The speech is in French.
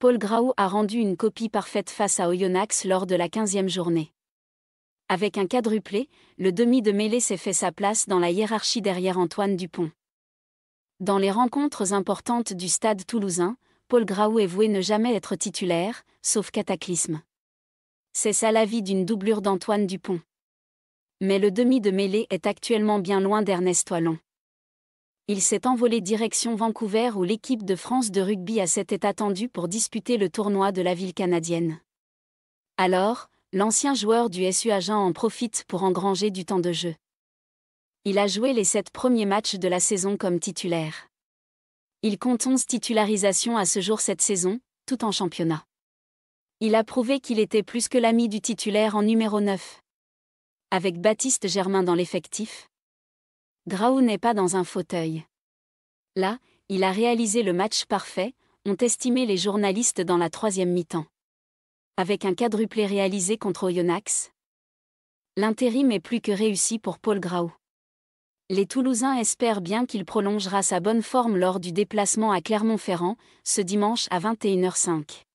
Paul Grau a rendu une copie parfaite face à Oyonnax lors de la 15e journée. Avec un quadruplé, le demi de mêlée s'est fait sa place dans la hiérarchie derrière Antoine Dupont. Dans les rencontres importantes du stade toulousain, Paul Grau est voué ne jamais être titulaire, sauf cataclysme. C'est ça l'avis d'une doublure d'Antoine Dupont. Mais le demi de mêlée est actuellement bien loin d'Ernest Toilon il s'est envolé direction Vancouver où l'équipe de France de rugby a s'était attendue pour disputer le tournoi de la ville canadienne. Alors, l'ancien joueur du SU Agen en profite pour engranger du temps de jeu. Il a joué les sept premiers matchs de la saison comme titulaire. Il compte onze titularisations à ce jour cette saison, tout en championnat. Il a prouvé qu'il était plus que l'ami du titulaire en numéro 9. Avec Baptiste Germain dans l'effectif, Grau n'est pas dans un fauteuil. Là, il a réalisé le match parfait, ont estimé les journalistes dans la troisième mi-temps. Avec un quadruplé réalisé contre Oyonnax, l'intérim est plus que réussi pour Paul Grau. Les Toulousains espèrent bien qu'il prolongera sa bonne forme lors du déplacement à Clermont-Ferrand, ce dimanche à 21h05.